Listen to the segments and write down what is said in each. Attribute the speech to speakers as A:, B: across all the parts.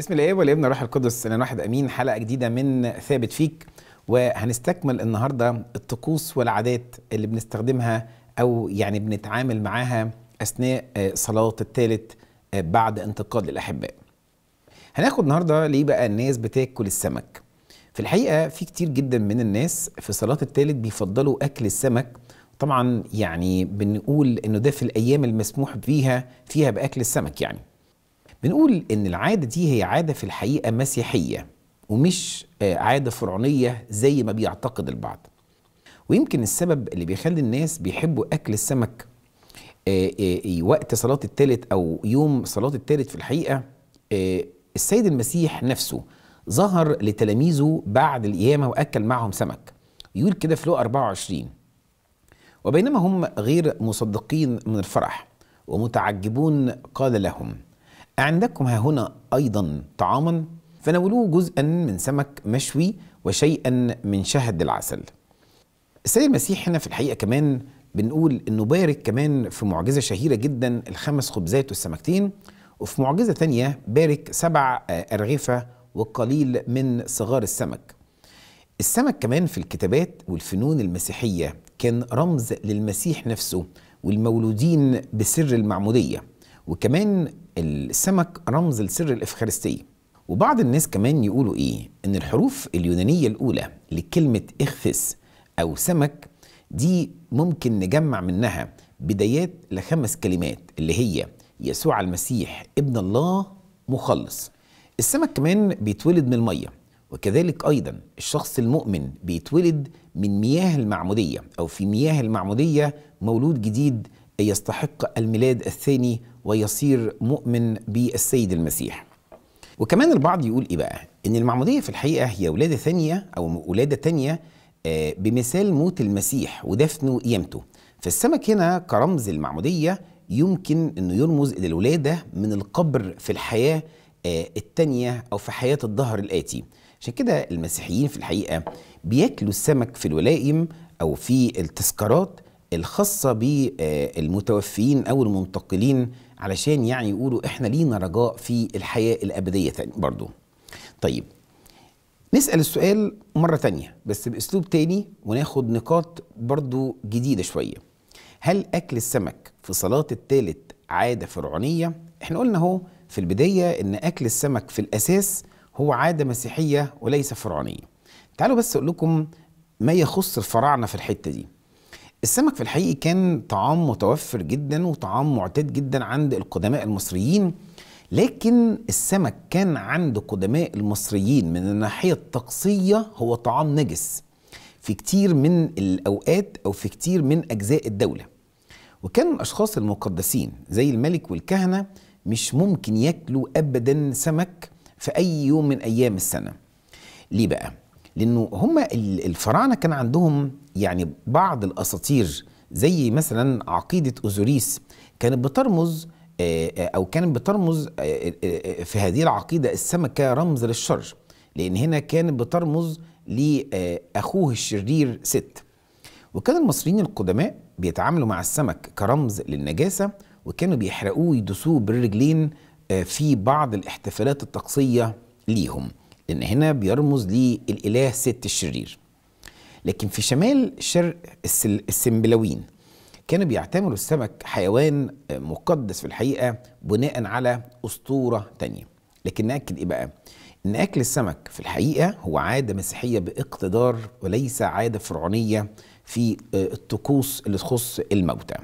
A: بسم الله والابن ابن روح القدس انا واحد امين حلقه جديده من ثابت فيك وهنستكمل النهارده الطقوس والعادات اللي بنستخدمها او يعني بنتعامل معاها اثناء آه، صلاه الثالث آه، بعد انتقال الاحباء هناخد النهارده ليه بقى الناس بتاكل السمك في الحقيقه في كتير جدا من الناس في صلاه الثالث بيفضلوا اكل السمك طبعا يعني بنقول انه ده في الايام المسموح فيها فيها باكل السمك يعني بنقول ان العاده دي هي عاده في الحقيقه مسيحيه ومش آه، عاده فرعونيه زي ما بيعتقد البعض ويمكن السبب اللي بيخلي الناس بيحبوا اكل السمك آه، آه، وقت صلاه التالت او يوم صلاه التالت في الحقيقه السيد المسيح نفسه ظهر لتلاميذه بعد القيامه واكل معهم سمك يقول كده في لقا 24 وبينما هم غير مصدقين من الفرح ومتعجبون قال لهم عندكم ها هنا أيضا طعاما فناولوه جزءا من سمك مشوي وشيئا من شهد العسل السيد المسيح هنا في الحقيقة كمان بنقول انه بارك كمان في معجزه شهيره جدا الخمس خبزات والسمكتين وفي معجزه تانية بارك سبع آه، ارغفه وقليل من صغار السمك. السمك كمان في الكتابات والفنون المسيحيه كان رمز للمسيح نفسه والمولودين بسر المعموديه وكمان السمك رمز لسر الإفخارستية وبعض الناس كمان يقولوا إيه إن الحروف اليونانية الأولى لكلمة اخس أو سمك دي ممكن نجمع منها بدايات لخمس كلمات اللي هي يسوع المسيح ابن الله مخلص السمك كمان بيتولد من المية وكذلك أيضا الشخص المؤمن بيتولد من مياه المعمودية أو في مياه المعمودية مولود جديد يستحق الميلاد الثاني ويصير مؤمن بالسيد المسيح وكمان البعض يقول ايه بقى ان المعموديه في الحقيقه هي ولاده ثانيه او ولاده ثانيه آه، بمثال موت المسيح ودفنه قيامته فالسمك هنا كرمز المعموديه يمكن انه يرمز الى الولاده من القبر في الحياه آه، الثانية او في حياه الظهر الاتي عشان كده المسيحيين في الحقيقه بياكلوا السمك في الولائم او في التذكارات الخاصه بالمتوفيين آه، او المنتقلين علشان يعني يقولوا احنا لينا رجاء في الحياه الابديه تاني برضو طيب نسال السؤال مره تانية بس باسلوب تاني وناخد نقاط برضو جديده شويه هل اكل السمك في صلاه الثالث عاده فرعونيه احنا قلنا اهو في البدايه ان اكل السمك في الاساس هو عاده مسيحيه وليس فرعونيه تعالوا بس اقول لكم ما يخص الفراعنه في الحته دي السمك في الحقيقة كان طعام متوفر جدا وطعام معتاد جدا عند القدماء المصريين لكن السمك كان عند قدماء المصريين من الناحية الطقسية هو طعام نجس في كتير من الأوقات أو في كتير من أجزاء الدولة وكان الأشخاص المقدسين زي الملك والكهنة مش ممكن ياكلوا أبدا سمك في أي يوم من أيام السنة ليه بقى؟ لانه هم الفراعنه كان عندهم يعني بعض الاساطير زي مثلا عقيده اوزوريس كانت بترمز او كانت بترمز في هذه العقيده السمكه رمز للشر لان هنا كانت بترمز لاخوه الشرير ست وكان المصريين القدماء بيتعاملوا مع السمك كرمز للنجاسه وكانوا بيحرقوه ويدسوه بالرجلين في بعض الاحتفالات الطقسيه ليهم لأن هنا بيرمز للإله ست الشرير لكن في شمال شرق السمبلوين كانوا بيعتبروا السمك حيوان مقدس في الحقيقة بناء على أسطورة تانية لكن نأكد إيه بقى؟ إن أكل السمك في الحقيقة هو عادة مسيحية باقتدار وليس عادة فرعونية في آه، الطقوس اللي تخص الموتى.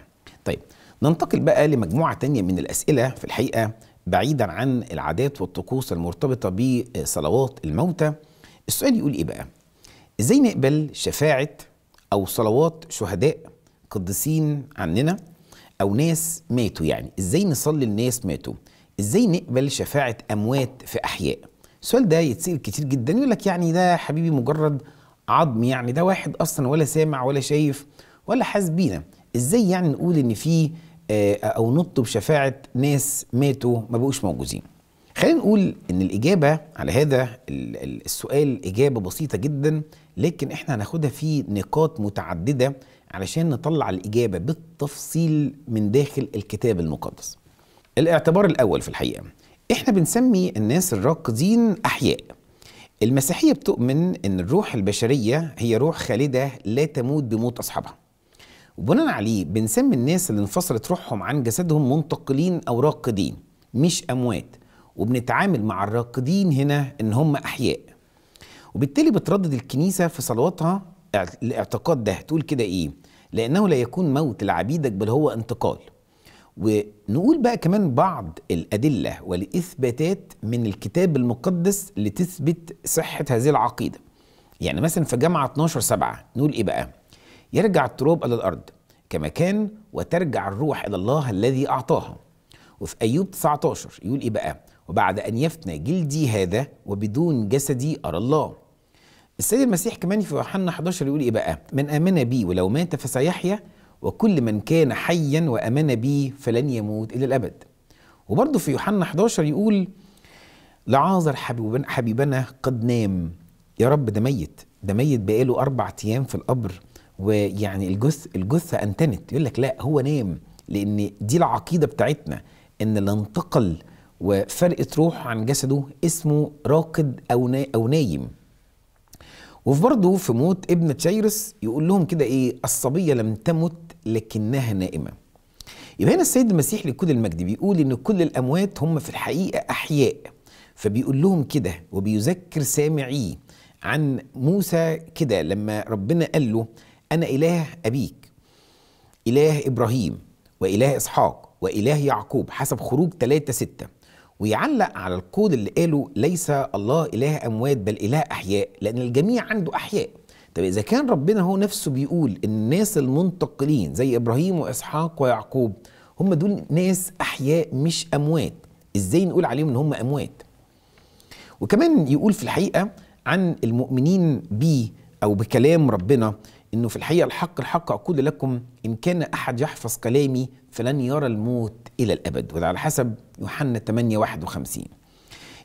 A: طيب ننتقل بقى لمجموعة تانية من الأسئلة في الحقيقة بعيدا عن العادات والطقوس المرتبطة بصلوات الموتى السؤال يقول إيه بقى إزاي نقبل شفاعة أو صلوات شهداء قديسين عننا أو ناس ماتوا يعني إزاي نصلي الناس ماتوا إزاي نقبل شفاعة أموات في أحياء السؤال ده يتسأل كتير جدا يقول لك يعني ده حبيبي مجرد عظم يعني ده واحد أصلا ولا سامع ولا شايف ولا حاسس بينا إزاي يعني نقول إن في آه، او نطوا بشفاعه ناس ماتوا ما بقوش موجودين خلينا نقول ان الاجابه على هذا السؤال اجابه بسيطه جدا لكن احنا هناخدها في نقاط متعدده علشان نطلع الاجابه بالتفصيل من داخل الكتاب المقدس الاعتبار الاول في الحقيقه احنا بنسمي الناس الراقدين احياء المسيحيه بتؤمن ان الروح البشريه هي روح خالده لا تموت بموت اصحابها وبناء عليه بنسمي الناس اللي انفصلت روحهم عن جسدهم منتقلين أو راقدين مش أموات وبنتعامل مع الراقدين هنا إن هم أحياء وبالتالي بتردد الكنيسة في صلواتها الاعتقاد ده تقول كده إيه لأنه لا يكون موت لعبيدك بل هو انتقال ونقول بقى كمان بعض الأدلة والإثباتات من الكتاب المقدس لتثبت صحة هذه العقيدة يعني مثلا في جامعة 12 سبعة نقول إيه بقى يرجع التراب إلى الأرض كما كان وترجع الروح إلى الله الذي أعطاها وفي أيوب 19 يقول إيه بقى وبعد أن يفنى جلدي هذا وبدون جسدي أرى الله السيد المسيح كمان في يوحنا 11 يقول إيه بقى من آمن بي ولو مات فسيحيا وكل من كان حيا وآمن بي فلن يموت إلى الأبد وبرضه في يوحنا 11 يقول لعازر حبيبنا, حبيبنا قد نام يا رب ده ميت ده ميت بقاله أربع أيام في القبر ويعني الجث الجثه انتنت يقول لك لا هو نام لان دي العقيده بتاعتنا ان اللي انتقل وفرقت روح عن جسده اسمه راقد او او نايم وفي برضه في موت ابن تشيرس يقول لهم كده ايه الصبيه لم تمت لكنها نائمه يبقى هنا السيد المسيح لكل المجد بيقول ان كل الاموات هم في الحقيقه احياء فبيقول لهم كده وبيذكر سامعيه عن موسى كده لما ربنا قال له انا اله ابيك اله ابراهيم واله اسحاق واله يعقوب حسب خروج 3 6 ويعلق على الكود اللي قاله ليس الله اله اموات بل اله احياء لان الجميع عنده احياء طب اذا كان ربنا هو نفسه بيقول ان الناس المنتقلين زي ابراهيم واسحاق ويعقوب هم دول ناس احياء مش اموات ازاي نقول عليهم ان هم اموات وكمان يقول في الحقيقه عن المؤمنين بيه او بكلام ربنا انه في الحقيقه الحق الحق اقول لكم ان كان احد يحفظ كلامي فلن يرى الموت الى الابد وده على حسب يوحنا 8 51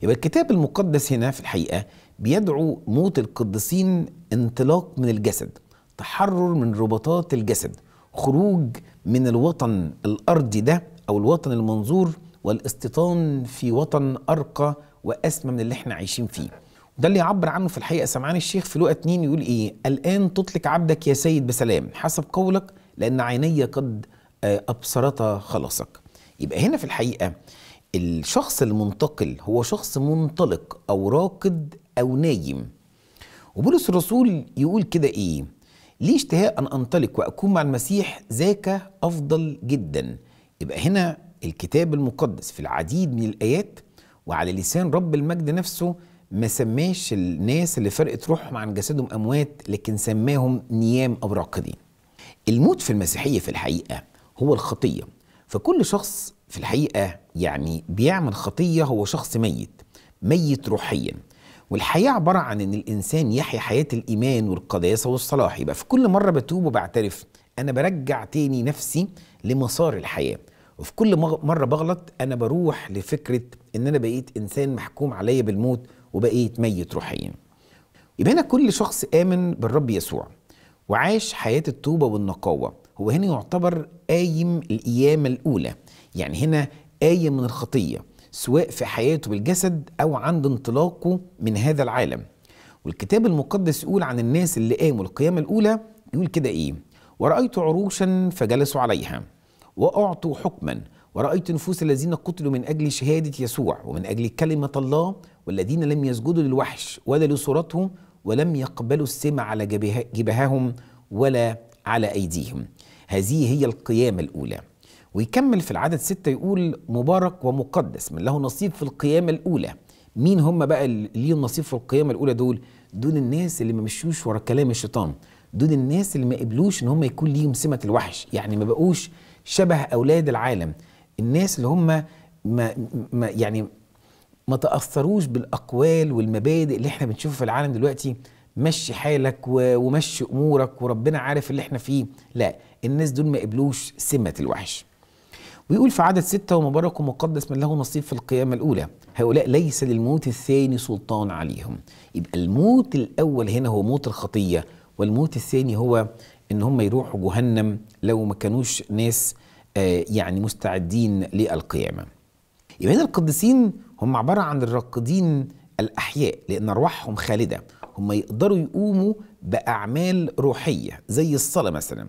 A: يبقى الكتاب المقدس هنا في الحقيقه بيدعو موت القديسين انطلاق من الجسد تحرر من رباطات الجسد خروج من الوطن الارضي ده او الوطن المنظور والاستيطان في وطن ارقى واسمى من اللي احنا عايشين فيه ده اللي يعبر عنه في الحقيقة سمعان الشيخ في لقاء 2 يقول إيه الآن تطلق عبدك يا سيد بسلام حسب قولك لأن عيني قد آه، أبصرت خلاصك يبقى هنا في الحقيقة الشخص المنتقل هو شخص منطلق أو راقد أو نايم وبولس الرسول يقول كده إيه ليه اشتهاء أن أنطلق وأكون مع المسيح ذاك أفضل جدا يبقى هنا الكتاب المقدس في العديد من الآيات وعلى لسان رب المجد نفسه ما سماش الناس اللي فرقت روحهم عن جسدهم اموات لكن سماهم نيام او راقدين الموت في المسيحيه في الحقيقه هو الخطيه فكل شخص في الحقيقه يعني بيعمل خطيه هو شخص ميت ميت روحيا والحياة عبارة عن إن الإنسان يحيا حياة الإيمان والقداسة والصلاح يبقى في كل مرة بتوب وبعترف أنا برجع تاني نفسي لمسار الحياة وفي كل مرة بغلط أنا بروح لفكرة إن أنا بقيت إنسان محكوم عليا بالموت وبقيت ميت روحيا يبقى هنا كل شخص آمن بالرب يسوع وعاش حياة التوبة والنقاوة هو هنا يعتبر قايم القيامة الأولى يعني هنا قايم من الخطية سواء في حياته بالجسد أو عند انطلاقه من هذا العالم والكتاب المقدس يقول عن الناس اللي قاموا القيامة الأولى يقول كده إيه ورأيت عروشا فجلسوا عليها وأعطوا حكما ورأيت نفوس الذين قتلوا من أجل شهادة يسوع ومن أجل كلمة الله والذين لم يسجدوا للوحش ولا لصورته ولم يقبلوا السمع على جبههم ولا على أيديهم هذه هي القيامة الأولى ويكمل في العدد ستة يقول مبارك ومقدس من له نصيب في القيامة الأولى مين هم بقى اللي ليهم نصيب في القيامة الأولى دول دول الناس اللي ما مشوش ورا كلام الشيطان دول الناس اللي ما قبلوش ان هم يكون ليهم سمة الوحش يعني ما بقوش شبه أولاد العالم الناس اللي هم ما ما يعني ما تاثروش بالاقوال والمبادئ اللي احنا بنشوفها في العالم دلوقتي مشي حالك ومشي امورك وربنا عارف اللي احنا فيه لا الناس دول ما قبلوش سمه الوحش ويقول في عدد ستة ومبارك ومقدس من له نصيب في القيامة الأولى هؤلاء ليس للموت الثاني سلطان عليهم يبقى الموت الأول هنا هو موت الخطية والموت الثاني هو إن هم يروحوا جهنم لو ما كانوش ناس آه، يعني مستعدين للقيامة يبقى هنا القديسين هم عبارة عن الراقدين الأحياء لأن أرواحهم خالدة هم يقدروا يقوموا بأعمال روحية زي الصلاة مثلا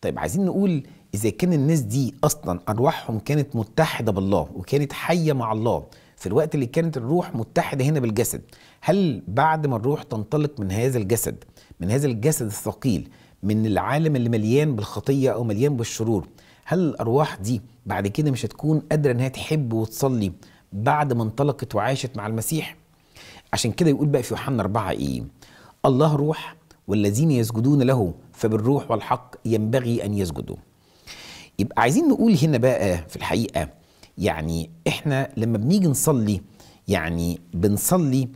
A: طيب عايزين نقول إذا كان الناس دي أصلا أرواحهم كانت متحدة بالله وكانت حية مع الله في الوقت اللي كانت الروح متحدة هنا بالجسد هل بعد ما الروح تنطلق من هذا الجسد من هذا الجسد الثقيل من العالم اللي مليان بالخطية أو مليان بالشرور هل الارواح دي بعد كده مش هتكون قادره ان هي تحب وتصلي بعد ما انطلقت وعاشت مع المسيح عشان كده يقول بقى في يوحنا أربعة إيه الله روح والذين يسجدون له فبالروح والحق ينبغي أن يسجدوا يبقى عايزين نقول هنا بقى في الحقيقة يعني إحنا لما بنيجي نصلي يعني بنصلي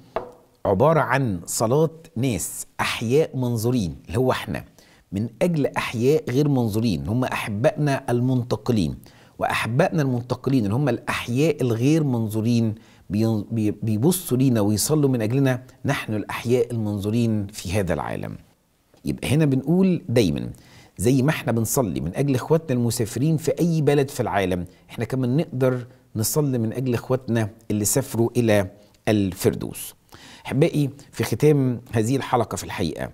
A: عبارة عن صلاة ناس أحياء منظورين اللي هو إحنا من أجل أحياء غير منظورين هم أحبائنا المنتقلين وأحبائنا المنتقلين اللي هم الأحياء الغير منظورين بيبصوا لينا ويصلوا من أجلنا نحن الأحياء المنظورين في هذا العالم يبقى هنا بنقول دايما زي ما احنا بنصلي من أجل إخواتنا المسافرين في أي بلد في العالم احنا كمان نقدر نصلي من أجل إخواتنا اللي سافروا إلى الفردوس أحبائي في ختام هذه الحلقة في الحقيقة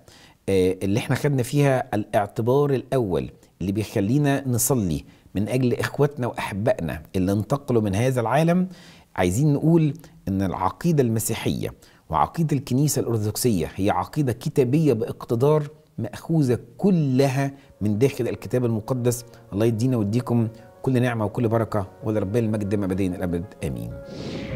A: آه، اللي احنا خدنا فيها الاعتبار الأول اللي بيخلينا نصلي من أجل إخواتنا وأحبائنا اللي انتقلوا من هذا العالم عايزين نقول إن العقيدة المسيحية وعقيدة الكنيسة الأرثوذكسية هي عقيدة كتابية باقتدار مأخوذة كلها من داخل الكتاب المقدس الله يدينا ويديكم كل نعمة وكل بركة ولربنا المجد ما بدين الأبد آمين